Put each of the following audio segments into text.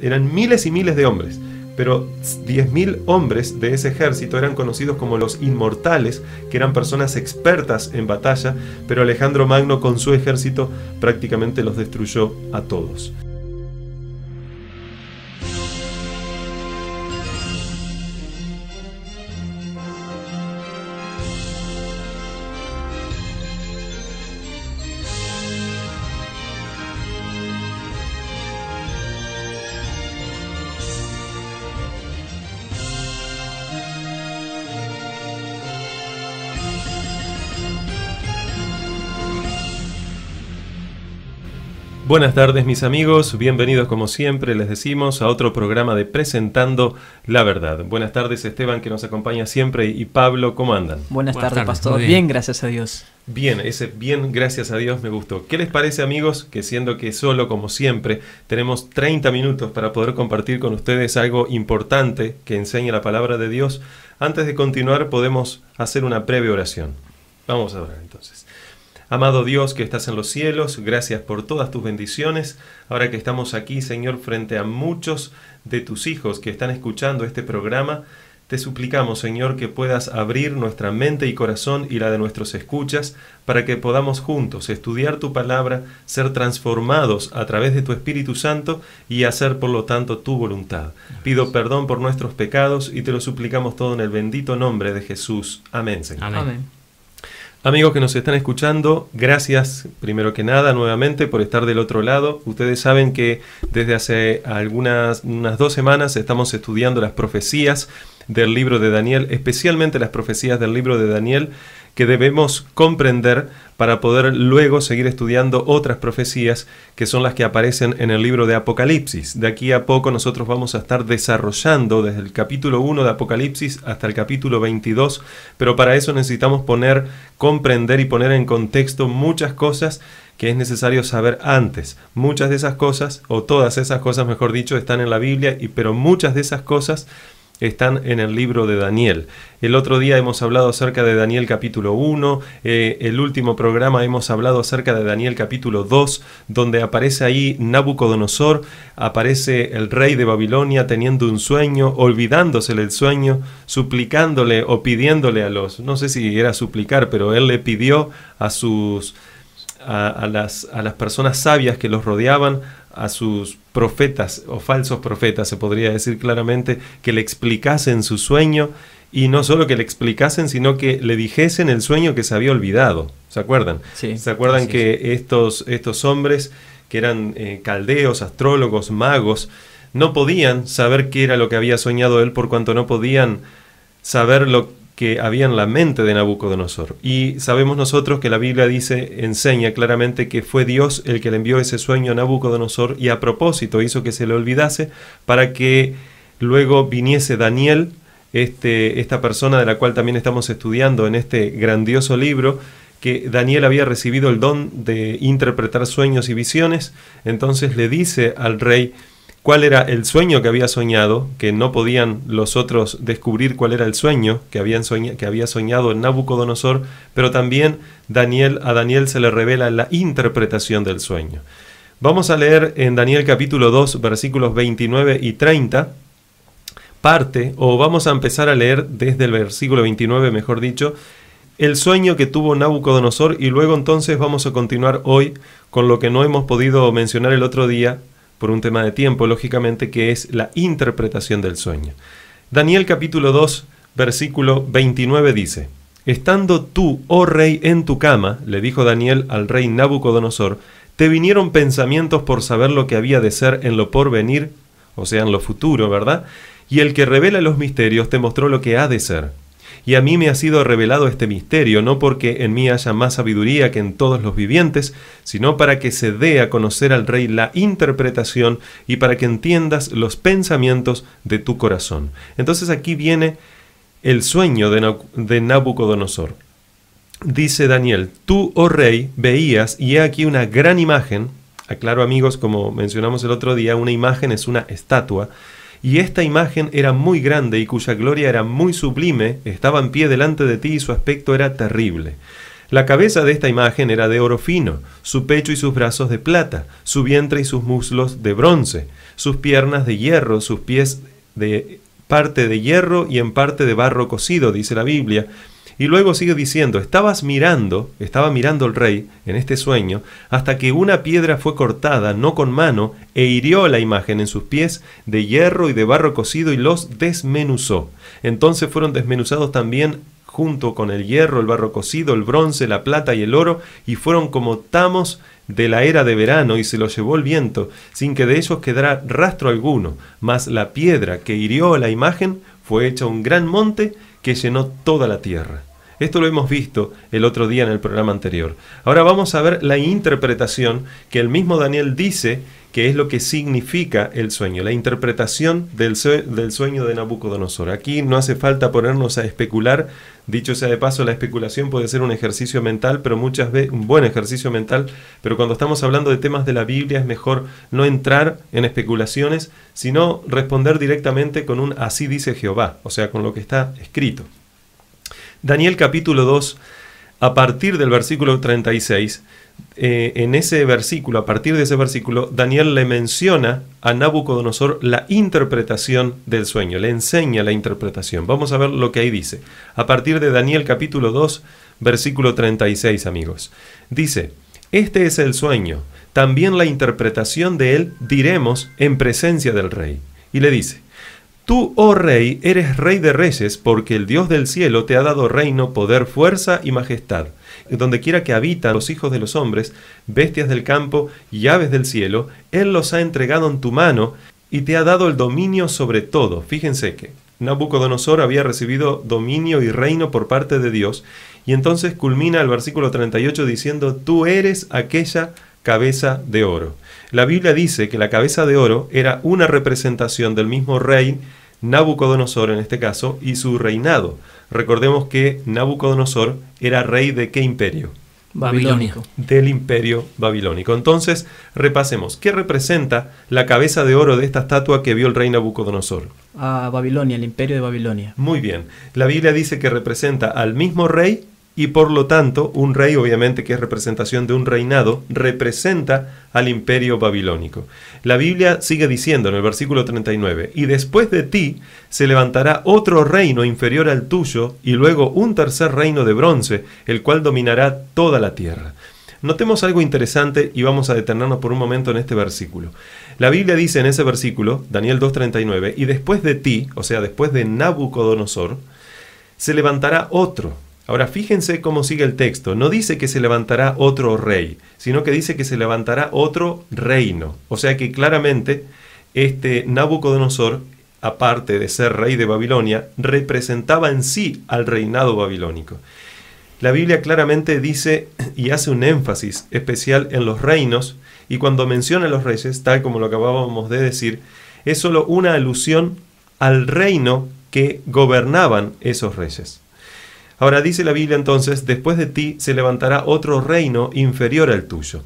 Eran miles y miles de hombres, pero 10.000 hombres de ese ejército eran conocidos como los inmortales, que eran personas expertas en batalla, pero Alejandro Magno con su ejército prácticamente los destruyó a todos. Buenas tardes mis amigos, bienvenidos como siempre les decimos a otro programa de Presentando la Verdad. Buenas tardes Esteban que nos acompaña siempre y Pablo, ¿cómo andan? Buenas, tardes, Pastor, bien. bien. gracias a Dios. Bien, ese bien, gracias a Dios me gustó. ¿Qué les parece amigos que siendo que solo como siempre tenemos 30 minutos para poder compartir con ustedes algo importante que enseña la palabra de Dios, antes de continuar podemos hacer una breve oración? Vamos a orar entonces. Amado Dios que estás en los cielos, gracias por todas tus bendiciones. Ahora que estamos aquí, Señor, frente a muchos de tus hijos que están escuchando este programa, te suplicamos, Señor, que puedas abrir nuestra mente y corazón y la de nuestros escuchas para que podamos juntos estudiar tu palabra, ser transformados a través de tu Espíritu Santo y hacer, por lo tanto, tu voluntad. Pido perdón por nuestros pecados y te lo suplicamos todo en el bendito nombre de Jesús. Amén, Señor. Amén. Amén. Amigos que nos están escuchando, gracias primero que nada nuevamente por estar del otro lado. Ustedes saben que desde hace algunas unas dos semanas estamos estudiando las profecías del libro de Daniel, especialmente las profecías del libro de Daniel, que debemos comprender para poder luego seguir estudiando otras profecías que son las que aparecen en el libro de Apocalipsis. De aquí a poco nosotros vamos a estar desarrollando desde el capítulo 1 de Apocalipsis hasta el capítulo 22, pero para eso necesitamos poner, comprender y poner en contexto muchas cosas que es necesario saber antes. Muchas de esas cosas, o todas esas cosas, mejor dicho, están en la Biblia, y, pero muchas de esas cosas están en el libro de Daniel. El otro día hemos hablado acerca de Daniel capítulo 1, eh, el último programa hemos hablado acerca de Daniel capítulo 2, donde aparece ahí Nabucodonosor, aparece el rey de Babilonia teniendo un sueño, olvidándosele el sueño, suplicándole o pidiéndole a los, no sé si era suplicar, pero él le pidió a sus... las, a las personas sabias que los rodeaban, a sus profetas o falsos profetas, se podría decir claramente, que le explicasen su sueño y no solo que le explicasen, sino que le dijesen el sueño que se había olvidado. ¿Se acuerdan? Sí, ¿Se acuerdan que Estos, estos hombres, que eran eh, caldeos, astrólogos, magos, no podían saber qué era lo que había soñado él por cuanto no podían saber lo, que había en la mente de Nabucodonosor. Y sabemos nosotros que la Biblia dice, enseña claramente que fue Dios el que le envió ese sueño a Nabucodonosor y a propósito hizo que se le olvidase para que luego viniese Daniel, este, esta persona de la cual también estamos estudiando en este grandioso libro, que Daniel había recibido el don de interpretar sueños y visiones, entonces le dice al rey, cuál era el sueño que había soñado, que no podían los otros descubrir cuál era el sueño que, habían que había soñado Nabucodonosor, pero también Daniel, a Daniel se le revela la interpretación del sueño. Vamos a leer en Daniel capítulo 2, versículos 29 y 30, parte, o vamos a empezar a leer desde el versículo 29, mejor dicho, el sueño que tuvo Nabucodonosor y luego entonces vamos a continuar hoy con lo que no hemos podido mencionar el otro día, por un tema de tiempo, lógicamente, que es la interpretación del sueño. Daniel capítulo 2, versículo 29 dice, Estando tú, oh rey, en tu cama, le dijo Daniel al rey Nabucodonosor, te vinieron pensamientos por saber lo que había de ser en lo porvenir, o sea, en lo futuro, ¿verdad? Y el que revela los misterios te mostró lo que ha de ser. Y a mí me ha sido revelado este misterio, no porque en mí haya más sabiduría que en todos los vivientes, sino para que se dé a conocer al Rey la interpretación y para que entiendas los pensamientos de tu corazón. Entonces aquí viene el sueño de Nabucodonosor. Dice Daniel, tú, oh rey, veías y he aquí una gran imagen. Aclaro amigos, como mencionamos el otro día, una imagen es una estatua y esta imagen era muy grande y cuya gloria era muy sublime, estaba en pie delante de ti y su aspecto era terrible. La cabeza de esta imagen era de oro fino, su pecho y sus brazos de plata, su vientre y sus muslos de bronce, sus piernas de hierro, sus pies de parte de hierro y en parte de barro cocido, dice la Biblia, y luego sigue diciendo, estabas mirando, estaba mirando el rey en este sueño, hasta que una piedra fue cortada, no con mano, e hirió la imagen en sus pies de hierro y de barro cocido y los desmenuzó. Entonces fueron desmenuzados también junto con el hierro, el barro cocido, el bronce, la plata y el oro, y fueron como tamos de la era de verano, y se los llevó el viento, sin que de ellos quedara rastro alguno. Mas la piedra que hirió la imagen fue hecha un gran monte que llenó toda la tierra. Esto lo hemos visto el otro día en el programa anterior. Ahora vamos a ver la interpretación que el mismo Daniel dice que es lo que significa el sueño, la interpretación del, sueño de Nabucodonosor. Aquí no hace falta ponernos a especular, dicho sea de paso, la especulación puede ser un ejercicio mental, pero muchas veces un buen ejercicio mental, pero cuando estamos hablando de temas de la Biblia es mejor no entrar en especulaciones, sino responder directamente con un así dice Jehová, o sea, con lo que está escrito. Daniel capítulo 2, a partir del versículo 36, eh, en ese versículo, a partir de ese versículo, Daniel le menciona a Nabucodonosor la interpretación del sueño, le enseña la interpretación. Vamos a ver lo que ahí dice. A partir de Daniel capítulo 2, versículo 36, amigos. Dice, este es el sueño, también la interpretación de él diremos en presencia del rey. Y le dice, Tú, oh rey, eres rey de reyes, porque el Dios del cielo te ha dado reino, poder, fuerza y majestad. Donde quiera que habitan los hijos de los hombres, bestias del campo y aves del cielo, Él los ha entregado en tu mano y te ha dado el dominio sobre todo. Fíjense que Nabucodonosor había recibido dominio y reino por parte de Dios, y entonces culmina el versículo 38 diciendo, Tú eres aquella cabeza de oro. La Biblia dice que la cabeza de oro era una representación del mismo rey Nabucodonosor en este caso y su reinado. Recordemos que Nabucodonosor era rey de qué imperio? Babilónico. Del imperio babilónico. Entonces, repasemos, ¿qué representa la cabeza de oro de esta estatua que vio el rey Nabucodonosor? A Babilonia, el imperio de Babilonia. Muy bien, la Biblia dice que representa al mismo rey y por lo tanto un rey, obviamente que es representación de un reinado, representa al imperio babilónico. La Biblia sigue diciendo en el versículo 39, y después de ti se levantará otro reino inferior al tuyo y luego un tercer reino de bronce, el cual dominará toda la tierra. Notemos algo interesante y vamos a detenernos por un momento en este versículo. La Biblia dice en ese versículo, Daniel 2.39, y después de ti, o sea, después de Nabucodonosor, se levantará otro Ahora fíjense cómo sigue el texto. No dice que se levantará otro rey, sino que dice que se levantará otro reino. O sea que claramente este Nabucodonosor, aparte de ser rey de Babilonia, representaba en sí al reinado babilónico. La Biblia claramente dice y hace un énfasis especial en los reinos y cuando menciona los reyes, tal como lo acabábamos de decir, es solo una alusión al reino que gobernaban esos reyes. Ahora dice la Biblia entonces, después de ti se levantará otro reino inferior al tuyo.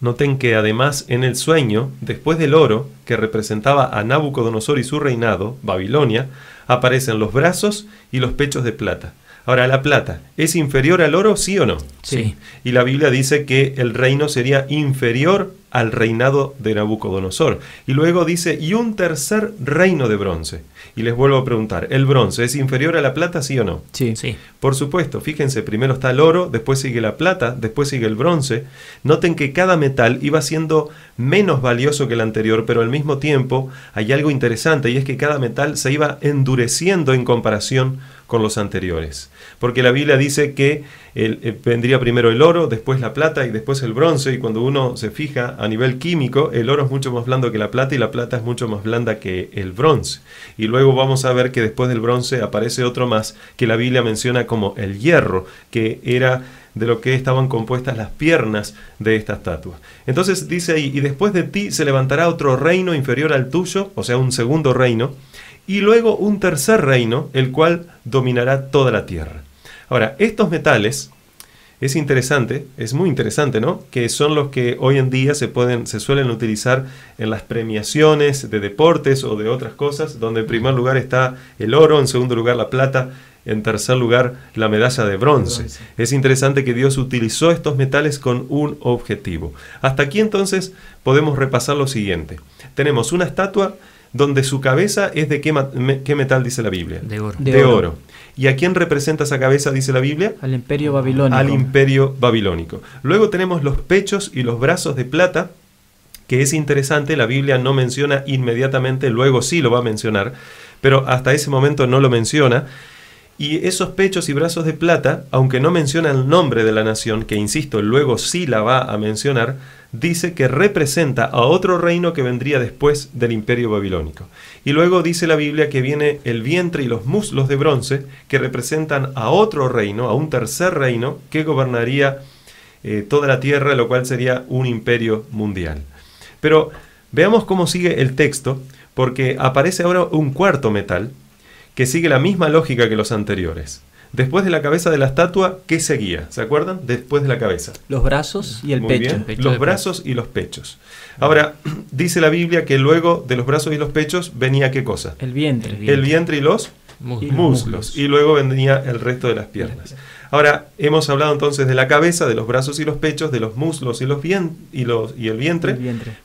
Noten que además en el sueño, después del oro, que representaba a Nabucodonosor y su reinado, Babilonia, aparecen los brazos y los pechos de plata. Ahora, la plata, ¿es inferior al oro, sí o no? Sí. Y la Biblia dice que el reino sería inferior al reinado de Nabucodonosor. Y luego dice, y un tercer reino de bronce. Y les vuelvo a preguntar, ¿el bronce es inferior a la plata, sí o no? Sí. sí. Por supuesto, fíjense, primero está el oro, después sigue la plata, después sigue el bronce. Noten que cada metal iba siendo menos valioso que el anterior, pero al mismo tiempo hay algo interesante y es que cada metal se iba endureciendo en comparación con los anteriores. Porque la Biblia dice que eh, vendría primero el oro, después la plata y después el bronce, y cuando uno se fija a nivel químico, el oro es mucho más blando que la plata y la plata es mucho más blanda que el bronce. Y luego vamos a ver que después del bronce aparece otro más que la Biblia menciona como el hierro, que era de lo que estaban compuestas las piernas de esta estatua. Entonces dice ahí, y después de ti se levantará otro reino inferior al tuyo, o sea, un segundo reino, y luego un tercer reino, el cual dominará toda la tierra. Ahora, estos metales, es interesante, es muy interesante, ¿no? Que son los que hoy en día se, pueden, se suelen utilizar en las premiaciones de deportes o de otras cosas, donde en primer lugar está el oro, en segundo lugar la plata, en tercer lugar la medalla de bronce. bronce. Es interesante que Dios utilizó estos metales con un objetivo. Hasta aquí entonces podemos repasar lo siguiente. Tenemos una estatua donde su cabeza es de qué, metal, dice la Biblia. De oro. oro. ¿Y a quién representa esa cabeza, dice la Biblia? Al imperio babilónico. Al imperio babilónico. Luego tenemos los pechos y los brazos de plata, que es interesante, la Biblia no menciona inmediatamente, luego sí lo va a mencionar, pero hasta ese momento no lo menciona. Y esos pechos y brazos de plata, aunque no menciona el nombre de la nación, que insisto, luego sí la va a mencionar, dice que representa a otro reino que vendría después del imperio babilónico. Y luego dice la Biblia que viene el vientre y los muslos de bronce que representan a otro reino, a un tercer reino que gobernaría eh, toda la tierra, lo cual sería un imperio mundial. Pero veamos cómo sigue el texto, porque aparece ahora un cuarto metal que sigue la misma lógica que los anteriores. Después de la cabeza de la estatua, ¿qué seguía? ¿Se acuerdan? Después de la cabeza. Los brazos y el pecho. los brazos y los pechos. Ahora, dice la Biblia que luego de los brazos y los pechos venía qué cosa? El vientre. El vientre, y los muslos. Y luego venía el resto de las piernas. Ahora, hemos hablado entonces de la cabeza, de los brazos y los pechos, de los muslos y, los y, el, vientre,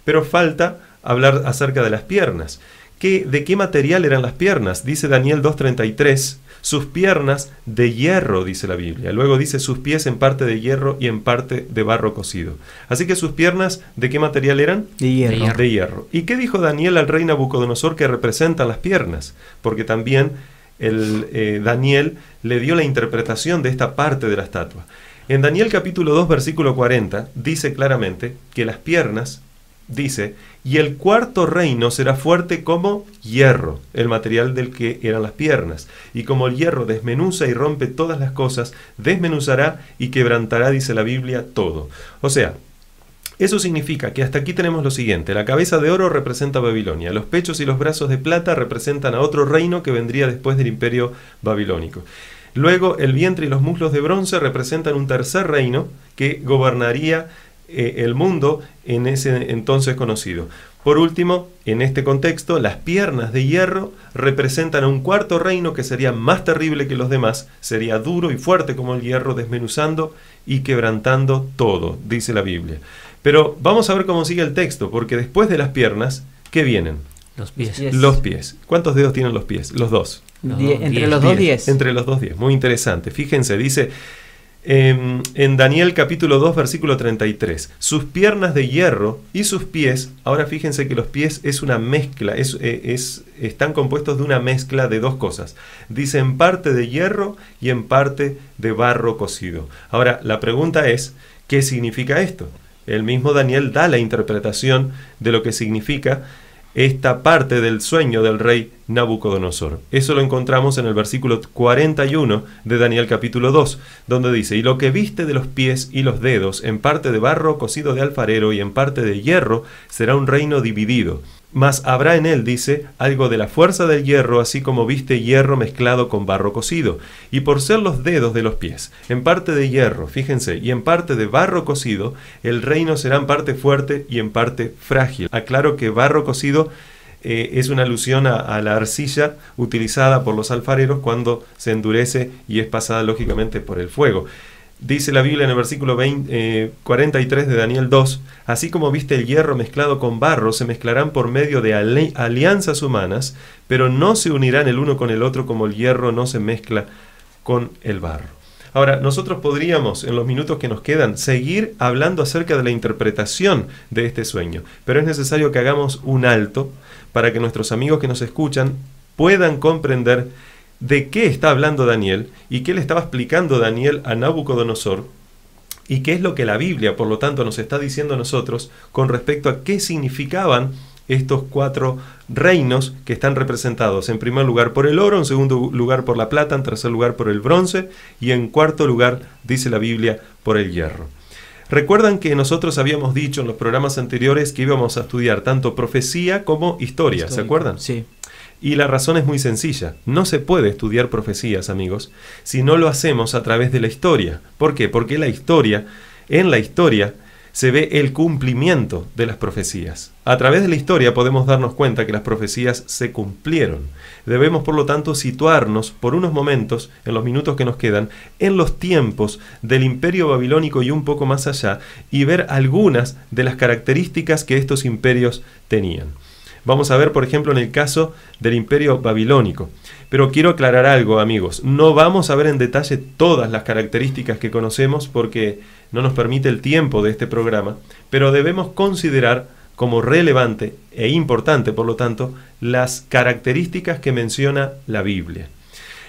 pero falta hablar acerca de las piernas. ¿Qué, ¿De qué material eran las piernas? Dice Daniel 2.33 sus piernas de hierro, dice la Biblia. Luego dice sus pies en parte de hierro y en parte de barro cocido. Así que sus piernas, ¿de qué material eran? De hierro. ¿Y qué dijo Daniel al rey Nabucodonosor que representan las piernas? Porque también el, eh, Daniel le dio la interpretación de esta parte de la estatua. En Daniel capítulo 2, versículo 40, dice claramente que las piernas, dice, y el cuarto reino será fuerte como hierro, el material del que eran las piernas. Y como el hierro desmenuza y rompe todas las cosas, desmenuzará y quebrantará, dice la Biblia, todo. O sea, eso significa que hasta aquí tenemos lo siguiente, la cabeza de oro representa Babilonia, los pechos y los brazos de plata representan a otro reino que vendría después del imperio babilónico. Luego el vientre y los muslos de bronce representan un tercer reino que gobernaría eh, el mundo en ese entonces conocido. Por último, en este contexto, las piernas de hierro representan a un cuarto reino que sería más terrible que los demás, sería duro y fuerte como el hierro, desmenuzando y quebrantando todo, dice la Biblia. Pero vamos a ver cómo sigue el texto, porque después de las piernas, ¿qué vienen? Los pies. Los pies. ¿Cuántos dedos tienen los pies? Los dos. entre, Los Dos los Entre los dos diez. Muy interesante. Fíjense, dice, Em, en Daniel capítulo 2, versículo 33. Sus piernas de hierro y sus pies, ahora fíjense que los pies es una mezcla, eh, están compuestos de una mezcla de dos cosas. Dice en parte de hierro y en parte de barro cocido. Ahora, la pregunta es, ¿qué significa esto? El mismo Daniel da la interpretación de lo que significa esta parte del sueño del rey Nabucodonosor. Eso lo encontramos en el versículo 41 de Daniel capítulo 2, donde dice, y lo que viste de los pies y los dedos, en parte de barro cocido de alfarero y en parte de hierro, será un reino dividido mas habrá en él, dice, algo de la fuerza del hierro, así como viste hierro mezclado con barro cocido, y por ser los dedos de los pies, en parte de hierro, fíjense, y en parte de barro cocido, el reino será en parte fuerte y en parte frágil. Aclaro que barro cocido eh, es una alusión a, la arcilla utilizada por los alfareros cuando se endurece y es pasada lógicamente por el fuego. Dice la Biblia en el versículo 43 eh, de Daniel 2, así como viste el hierro mezclado con barro, se mezclarán por medio de alianzas humanas, pero no se unirán el uno con el otro como el hierro no se mezcla con el barro. Ahora, nosotros podríamos, en los minutos que nos quedan, seguir hablando acerca de la interpretación de este sueño, pero es necesario que hagamos un alto para que nuestros amigos que nos escuchan puedan comprender de qué está hablando Daniel y qué le estaba explicando Daniel a Nabucodonosor y qué es lo que la Biblia, por lo tanto, nos está diciendo a nosotros con respecto a qué significaban estos cuatro reinos que están representados. En primer lugar por el oro, en segundo lugar por la plata, en tercer lugar por el bronce y en cuarto lugar, dice la Biblia, por el hierro. Recuerdan que nosotros habíamos dicho en los programas anteriores que íbamos a estudiar tanto profecía como historia, ¿se acuerdan? Sí. Y la razón es muy sencilla. No se puede estudiar profecías, amigos, si no lo hacemos a través de la historia. ¿Por qué? Porque la historia, en la historia, se ve el cumplimiento de las profecías. A través de la historia podemos darnos cuenta que las profecías se cumplieron. Debemos, por lo tanto, situarnos por unos momentos, en los minutos que nos quedan, en los tiempos del imperio babilónico y un poco más allá, y ver algunas de las características que estos imperios tenían. Vamos a ver, por ejemplo, en el caso del imperio babilónico. Pero quiero aclarar algo, amigos. No vamos a ver en detalle todas las características que conocemos porque no nos permite el tiempo de este programa, pero debemos considerar como relevante e importante, por lo tanto, las características que menciona la Biblia.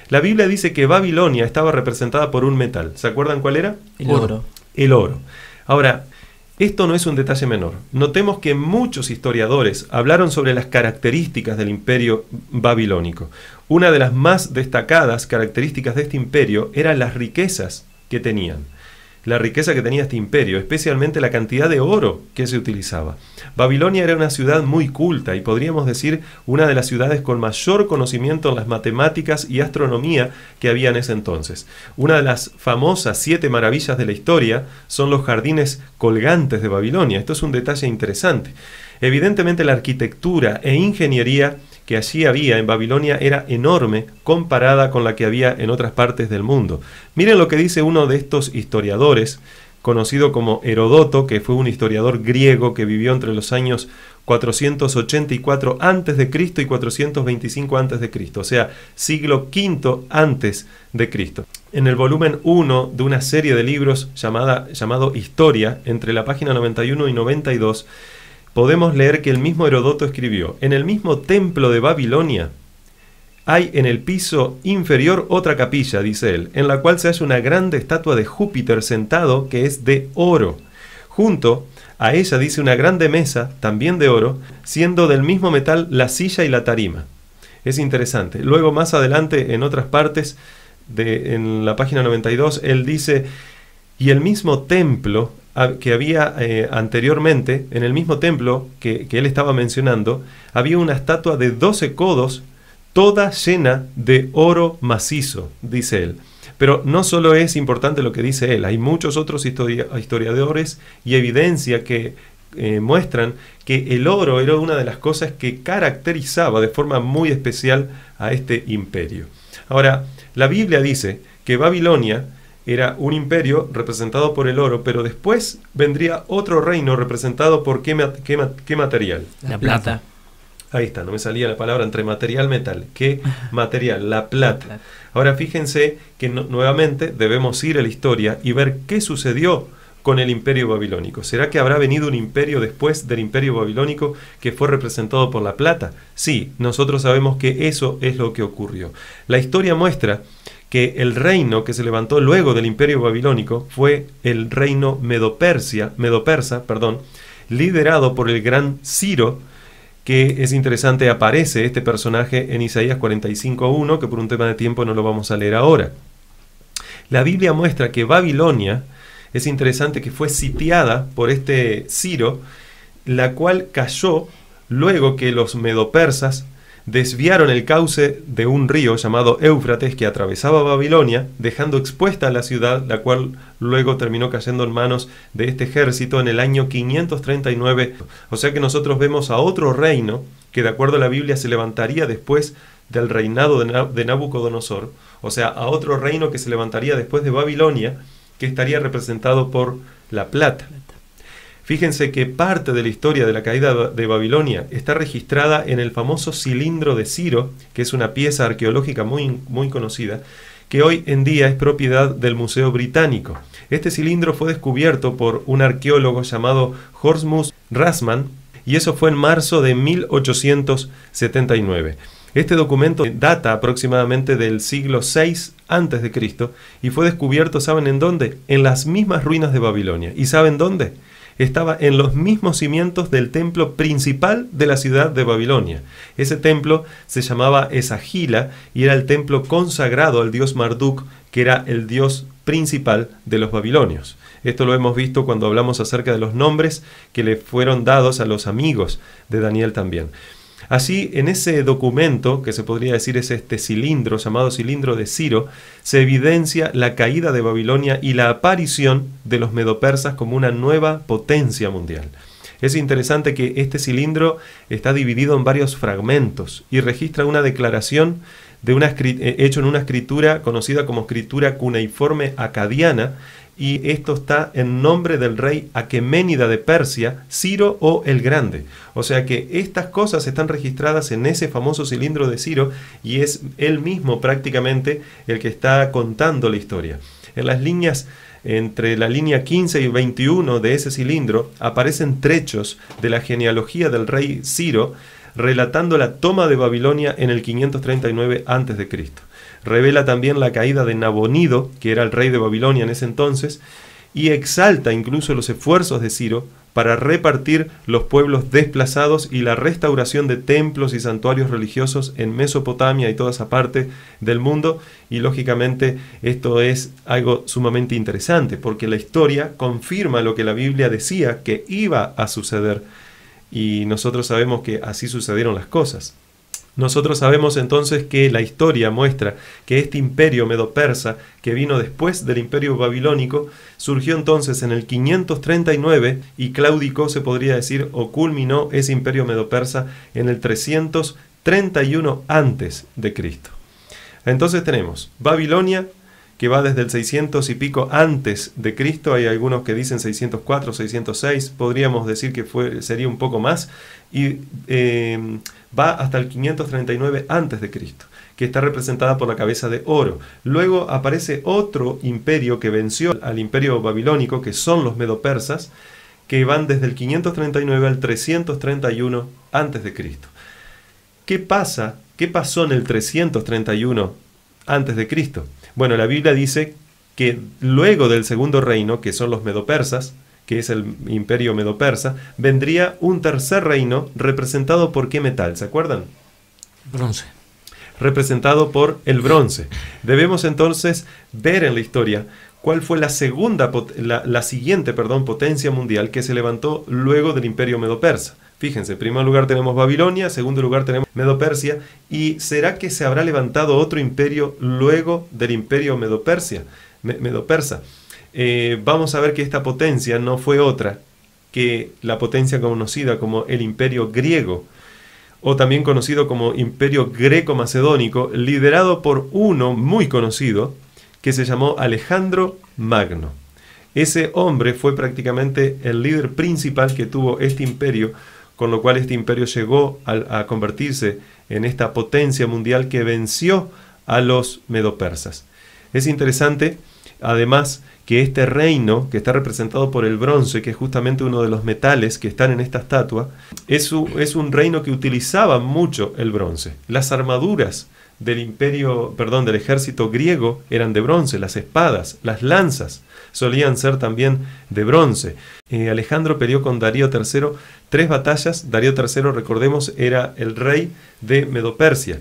La Biblia dice que Babilonia estaba representada por un metal. ¿Se acuerdan cuál era? El oro. El oro. Ahora, esto no es un detalle menor. Notemos que muchos historiadores hablaron sobre las características del imperio babilónico. Una de las más destacadas características de este imperio eran las riquezas que tenían la riqueza que tenía este imperio, especialmente la cantidad de oro que se utilizaba. Babilonia era una ciudad muy culta y podríamos decir una de las ciudades con mayor conocimiento en las matemáticas y astronomía que había en ese entonces. Una de las famosas siete maravillas de la historia son los jardines colgantes de Babilonia. Esto es un detalle interesante. Evidentemente la arquitectura e ingeniería que allí había en Babilonia era enorme comparada con la que había en otras partes del mundo. Miren lo que dice uno de estos historiadores, conocido como Herodoto, que fue un historiador griego que vivió entre los años 484 antes de Cristo y 425 antes de Cristo, o sea, siglo V antes de Cristo. En el volumen 1 de una serie de libros llamada, llamado Historia, entre la página 91 y 92, podemos leer que el mismo Herodoto escribió, en el mismo templo de Babilonia hay en el piso inferior otra capilla, dice él, en la cual se halla una grande estatua de Júpiter sentado que es de oro. Junto a ella dice una grande mesa, también de oro, siendo del mismo metal la silla y la tarima. Es interesante. Luego más adelante en otras partes de en la página 92 él dice y el mismo templo que había eh, anteriormente, en el mismo templo que, él estaba mencionando, había una estatua de 12 codos, toda llena de oro macizo, dice él. Pero no solo es importante lo que dice él, hay muchos otros historiadores y evidencia que eh, muestran que el oro era una de las cosas que caracterizaba de forma muy especial a este imperio. Ahora, la Biblia dice que Babilonia era un imperio representado por el oro, pero después vendría otro reino representado por qué, qué, material. La plata. Ahí está, no me salía la palabra entre material, metal. ¿Qué material? La plata. Ahora fíjense que nuevamente debemos ir a la historia y ver qué sucedió con el imperio babilónico. ¿Será que habrá venido un imperio después del imperio babilónico que fue representado por la plata? Sí, nosotros sabemos que eso es lo que ocurrió. La historia muestra que el reino que se levantó luego del imperio babilónico fue el reino medo medopersa, perdón, liderado por el gran Ciro, que es interesante, aparece este personaje en Isaías 45.1, que por un tema de tiempo no lo vamos a leer ahora. La Biblia muestra que Babilonia, es interesante que fue sitiada por este Ciro, la cual cayó luego que los medopersas desviaron el cauce de un río llamado Éufrates que atravesaba Babilonia, dejando expuesta la ciudad, la cual luego terminó cayendo en manos de este ejército en el año 539. O sea que nosotros vemos a otro reino que de acuerdo a la Biblia se levantaría después del reinado de Nabucodonosor, o sea, a otro reino que se levantaría después de Babilonia, que estaría representado por la plata. Fíjense que parte de la historia de la caída de Babilonia está registrada en el famoso cilindro de Ciro, que es una pieza arqueológica muy, muy conocida, que hoy en día es propiedad del Museo Británico. Este cilindro fue descubierto por un arqueólogo llamado Horsmus Rasman, y eso fue en marzo de 1879. Este documento data aproximadamente del siglo VI a.C. y fue descubierto, ¿saben en dónde? En las mismas ruinas de Babilonia. ¿Y saben dónde? estaba en los mismos cimientos del templo principal de la ciudad de Babilonia. Ese templo se llamaba Esagila y era el templo consagrado al dios Marduk, que era el dios principal de los babilonios. Esto lo hemos visto cuando hablamos acerca de los nombres que le fueron dados a los amigos de Daniel también. Así, en ese documento, que se podría decir es este cilindro, llamado cilindro de Ciro, se evidencia la caída de Babilonia y la aparición de los medopersas como una nueva potencia mundial. Es interesante que este cilindro está dividido en varios fragmentos y registra una declaración de eh, hecho en una escritura conocida como escritura cuneiforme acadiana, y esto está en nombre del rey Aqueménida de Persia, Ciro o el Grande. O sea que estas cosas están registradas en ese famoso cilindro de Ciro y es él mismo prácticamente el que está contando la historia. En las líneas entre la línea 15 y 21 de ese cilindro aparecen trechos de la genealogía del rey Ciro relatando la toma de Babilonia en el 539 a.C revela también la caída de Nabonido, que era el rey de Babilonia en ese entonces, y exalta incluso los esfuerzos de Ciro para repartir los pueblos desplazados y la restauración de templos y santuarios religiosos en Mesopotamia y toda esa parte del mundo. Y lógicamente esto es algo sumamente interesante porque la historia confirma lo que la Biblia decía que iba a suceder. Y nosotros sabemos que así sucedieron las cosas. Nosotros sabemos entonces que la historia muestra que este imperio medo-persa, que vino después del imperio babilónico, surgió entonces en el 539 y claudicó, se podría decir, o culminó ese imperio medo-persa en el 331 antes de Cristo. Entonces tenemos Babilonia, que va desde el 600 y pico antes de Cristo, hay algunos que dicen 604, 606, podríamos decir que fue, sería un poco más, y eh, va hasta el 539 a.C., que está representada por la cabeza de oro. Luego aparece otro imperio que venció al imperio babilónico, que son los medopersas, que van desde el 539 al 331 a.C. ¿Qué pasa? ¿Qué pasó en el 331 a.C.? Bueno, la Biblia dice que luego del segundo reino, que son los medopersas, que es el imperio medo-persa, vendría un tercer reino representado por qué metal, ¿se acuerdan? Bronce. Representado por el bronce. Debemos entonces ver en la historia cuál fue la segunda, la, siguiente, perdón, potencia mundial que se levantó luego del imperio medo-persa. Fíjense, en primer lugar tenemos Babilonia, segundo lugar tenemos Medo-Persia, y ¿será que se habrá levantado otro imperio luego del imperio Medo-Persia, Medo-Persa? Eh, vamos a ver que esta potencia no fue otra que la potencia conocida como el imperio griego, o también conocido como imperio greco-macedónico, liderado por uno muy conocido, que se llamó Alejandro Magno. Ese hombre fue prácticamente el líder principal que tuvo este imperio, con lo cual este imperio llegó a, a convertirse en esta potencia mundial que venció a los medopersas. Es interesante, además, que este reino, que está representado por el bronce, que es justamente uno de los metales que están en esta estatua, es un, es un reino que utilizaba mucho el bronce. Las armaduras del imperio, perdón, del ejército griego eran de bronce, las espadas, las lanzas solían ser también de bronce. Eh, Alejandro peleó con Darío III tres batallas. Darío III, recordemos, era el rey de Medopersia.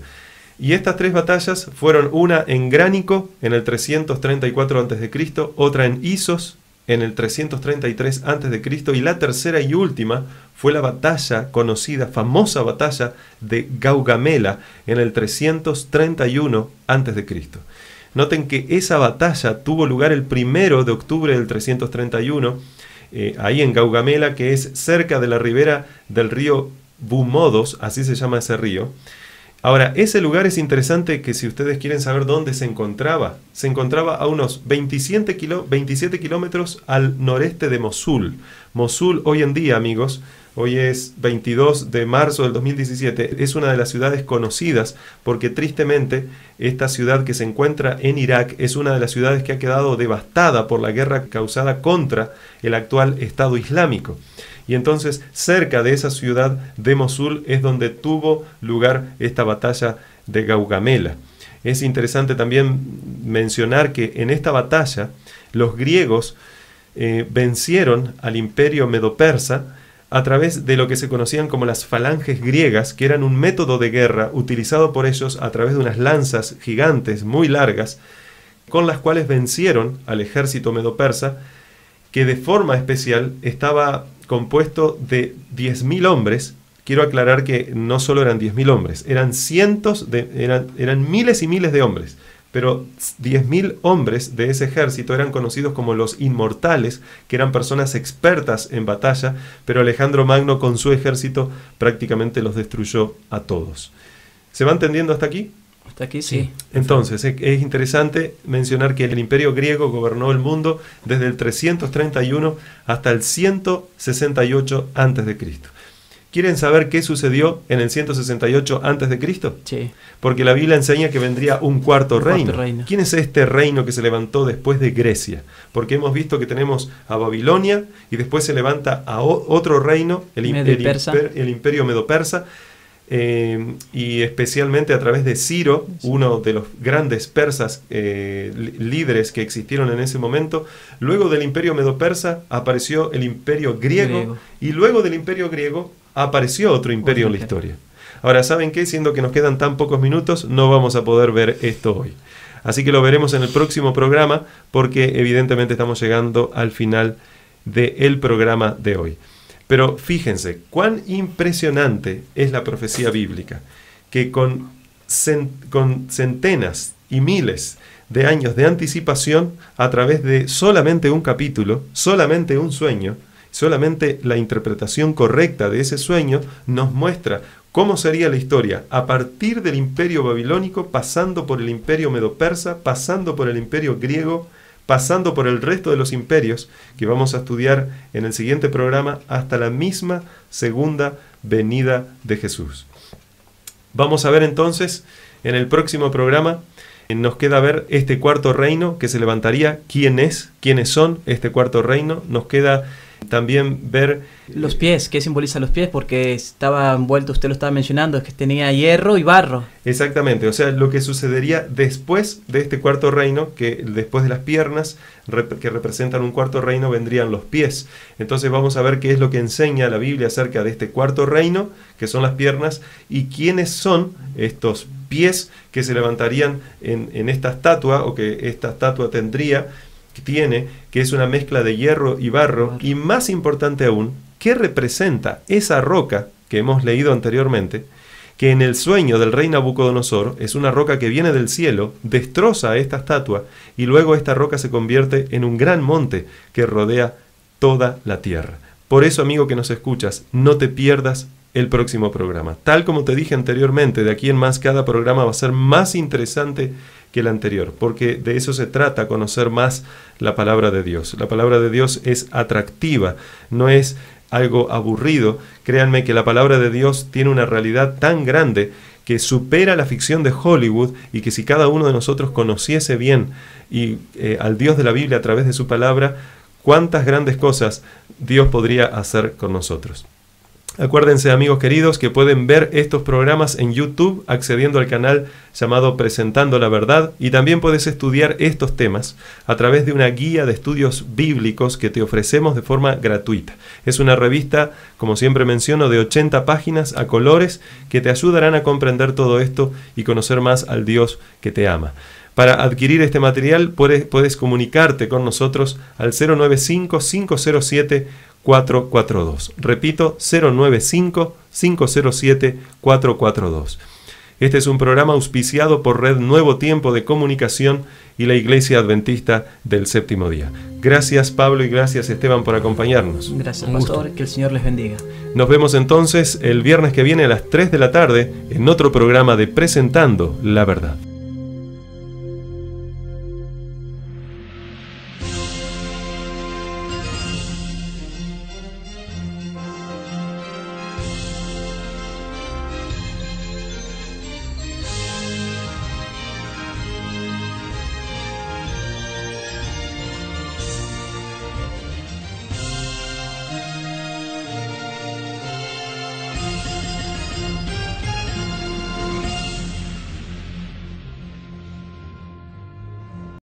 Y estas tres batallas fueron una en Gránico en el 334 a.C., otra en Isos en el 333 a.C. y la tercera y última fue la batalla conocida, famosa batalla de Gaugamela en el 331 a.C. Noten que esa batalla tuvo lugar el primero de octubre del 331, eh, ahí en Gaugamela, que es cerca de la ribera del río Bumodos, así se llama ese río. Ahora, ese lugar es interesante que si ustedes quieren saber dónde se encontraba, se encontraba a unos 27, kilómetros al noreste de Mosul. Mosul hoy en día, amigos, hoy es 22 de marzo del 2017, es una de las ciudades conocidas porque tristemente esta ciudad que se encuentra en Irak es una de las ciudades que ha quedado devastada por la guerra causada contra el actual Estado Islámico. Y entonces cerca de esa ciudad de Mosul es donde tuvo lugar esta batalla de Gaugamela. Es interesante también mencionar que en esta batalla los griegos eh, vencieron al imperio medopersa a través de lo que se conocían como las falanges griegas, que eran un método de guerra utilizado por ellos a través de unas lanzas gigantes muy largas, con las cuales vencieron al ejército Medo-Persa que de forma especial estaba compuesto de 10.000 hombres, quiero aclarar que no solo eran 10.000 hombres, eran cientos de, eran, eran miles y miles de hombres, pero 10.000 hombres de ese ejército eran conocidos como los inmortales, que eran personas expertas en batalla, pero Alejandro Magno con su ejército prácticamente los destruyó a todos. ¿Se va entendiendo hasta aquí? Entonces, es, interesante mencionar que el imperio griego gobernó el mundo desde el 331 hasta el 168 Cristo. ¿Quieren saber qué sucedió en el 168 a.C.? Sí. Porque la Biblia enseña que vendría un cuarto, reino. ¿Quién es este reino que se levantó después de Grecia? Porque hemos visto que tenemos a Babilonia y después se levanta a otro reino, el, el imperio medo-persa, eh, y especialmente a través de Ciro, uno de los grandes persas eh, líderes que existieron en ese momento. Luego del imperio medo-persa apareció el imperio griego, y luego del imperio griego apareció otro imperio en la historia. Ahora, ¿saben qué? Siendo que nos quedan tan pocos minutos, no vamos a poder ver esto hoy. Así que lo veremos en el próximo programa porque evidentemente estamos llegando al final del programa de hoy. Pero fíjense, cuán impresionante es la profecía bíblica, que con, centenas y miles de años de anticipación, a través de solamente un capítulo, solamente un sueño, solamente la interpretación correcta de ese sueño nos muestra ¿Cómo sería la historia? A partir del imperio babilónico, pasando por el imperio medo-persa, pasando por el imperio griego, pasando por el resto de los imperios que vamos a estudiar en el siguiente programa hasta la misma segunda venida de Jesús. Vamos a ver entonces en el próximo programa eh, nos queda ver este cuarto reino que se levantaría, quién es, quiénes son este cuarto reino, nos queda también ver... Los eh, pies, ¿qué simboliza los pies? Porque estaba envuelto, usted lo estaba mencionando, es que tenía hierro y barro. Exactamente, o sea, lo que sucedería después de este cuarto reino, que después de las piernas, que representan un cuarto reino, vendrían los pies. Entonces vamos a ver qué es lo que enseña la Biblia acerca de este cuarto reino, que son las piernas, y quiénes son estos pies que se levantarían en esta estatua o que esta estatua tendría tiene, que es una mezcla de hierro y barro, y más importante aún, qué representa esa roca que hemos leído anteriormente, que en el sueño del rey Nabucodonosor es una roca que viene del cielo, destroza esta estatua y luego esta roca se convierte en un gran monte que rodea toda la tierra. Por eso, amigo que nos escuchas, no te pierdas el próximo programa. Tal como te dije anteriormente, de aquí en más cada programa va a ser más interesante que el anterior, porque de eso se trata, conocer más la palabra de Dios. La palabra de Dios es atractiva, no es algo aburrido. Créanme que la palabra de Dios tiene una realidad tan grande que supera la ficción de Hollywood y que si cada uno de nosotros conociese bien y eh, al Dios de la Biblia a través de su palabra, cuántas grandes cosas Dios podría hacer con nosotros. Acuérdense amigos queridos que pueden ver estos programas en YouTube accediendo al canal llamado Presentando la Verdad y también puedes estudiar estos temas a través de una guía de estudios bíblicos que te ofrecemos de forma gratuita. Es una revista, como siempre menciono, de 80 páginas a colores que te ayudarán a comprender todo esto y conocer más al Dios que te ama. Para adquirir este material puedes, comunicarte con nosotros al 095 507 442. Repito, 095-507-442. Este es un programa auspiciado por Red Nuevo Tiempo de Comunicación y la Iglesia Adventista del Séptimo Día. Gracias Pablo y gracias Esteban por acompañarnos. Gracias Pastor, que el Señor les bendiga. Nos vemos entonces el viernes que viene a las 3 de la tarde en otro programa de Presentando la Verdad.